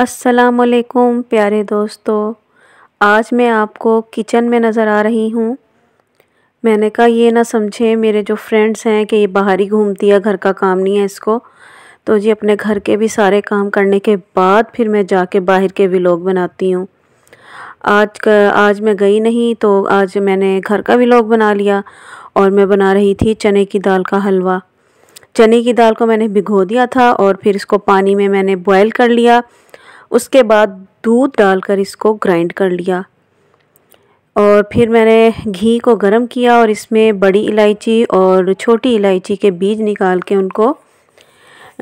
असलकुम प्यारे दोस्तों आज मैं आपको किचन में नज़र आ रही हूँ मैंने कहा ये ना समझे मेरे जो फ्रेंड्स हैं कि ये बाहर ही घूमती है घर का काम नहीं है इसको तो जी अपने घर के भी सारे काम करने के बाद फिर मैं जाके बाहर के विलोग बनाती हूँ आज का आज मैं गई नहीं तो आज मैंने घर का व्लॉग बना लिया और मैं बना रही थी चने की दाल का हलवा चने की दाल को मैंने भिगो दिया था और फिर इसको पानी में मैंने बॉयल कर लिया उसके बाद दूध डालकर इसको ग्राइंड कर लिया और फिर मैंने घी को गर्म किया और इसमें बड़ी इलायची और छोटी इलायची के बीज निकाल के उनको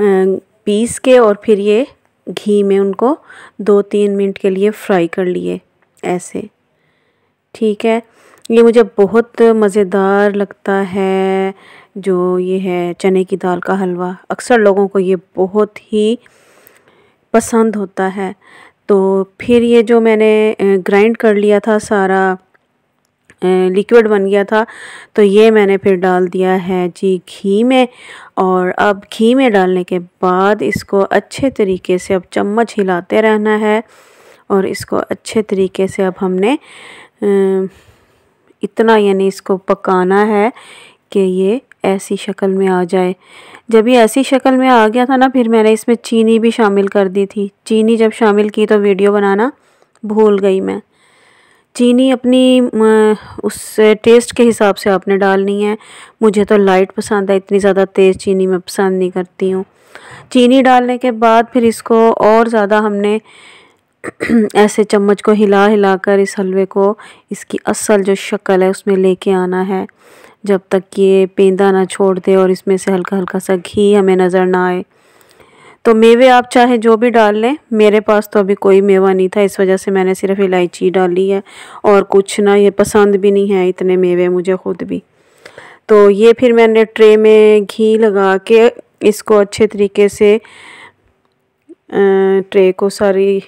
पीस के और फिर ये घी में उनको दो तीन मिनट के लिए फ्राई कर लिए ऐसे ठीक है ये मुझे बहुत मज़ेदार लगता है जो ये है चने की दाल का हलवा अक्सर लोगों को ये बहुत ही पसंद होता है तो फिर ये जो मैंने ग्राइंड कर लिया था सारा लिक्विड बन गया था तो ये मैंने फिर डाल दिया है जी घी में और अब घी में डालने के बाद इसको अच्छे तरीके से अब चम्मच हिलाते रहना है और इसको अच्छे तरीके से अब हमने इतना यानी इसको पकाना है कि ये ऐसी शक्ल में आ जाए जब ये ऐसी शक्ल में आ गया था ना फिर मैंने इसमें चीनी भी शामिल कर दी थी चीनी जब शामिल की तो वीडियो बनाना भूल गई मैं चीनी अपनी उस टेस्ट के हिसाब से आपने डालनी है मुझे तो लाइट पसंद है इतनी ज़्यादा तेज़ चीनी मैं पसंद नहीं करती हूँ चीनी डालने के बाद फिर इसको और ज़्यादा हमने ऐसे चम्मच को हिला हिला कर इस हलवे को इसकी असल जो शक्ल है उसमें लेके आना है जब तक कि ये पेंदा ना छोड़ दे और इसमें से हल्का हल्का सा घी हमें नज़र ना आए तो मेवे आप चाहे जो भी डाल लें मेरे पास तो अभी कोई मेवा नहीं था इस वजह से मैंने सिर्फ इलायची डाली है और कुछ ना ये पसंद भी नहीं है इतने मेवे मुझे ख़ुद भी तो ये फिर मैंने ट्रे में घी लगा के इसको अच्छे तरीके से ट्रे को सारी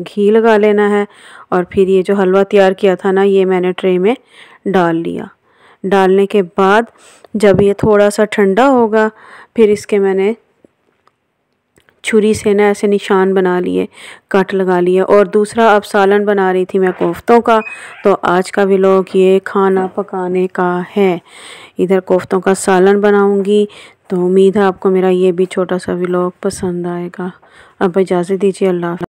घी लगा लेना है और फिर ये जो हलवा तैयार किया था ना ये मैंने ट्रे में डाल लिया डालने के बाद जब ये थोड़ा सा ठंडा होगा फिर इसके मैंने छुरी से ना ऐसे निशान बना लिए कट लगा लिए और दूसरा अब सालन बना रही थी मैं कोफ्तों का तो आज का व्लॉग ये खाना पकाने का है इधर कोफ्तों का सालन बनाऊंगी तो उम्मीद है आपको मेरा ये भी छोटा सा व्लॉग पसंद आएगा अब इजाज़त दीजिए अल्लाह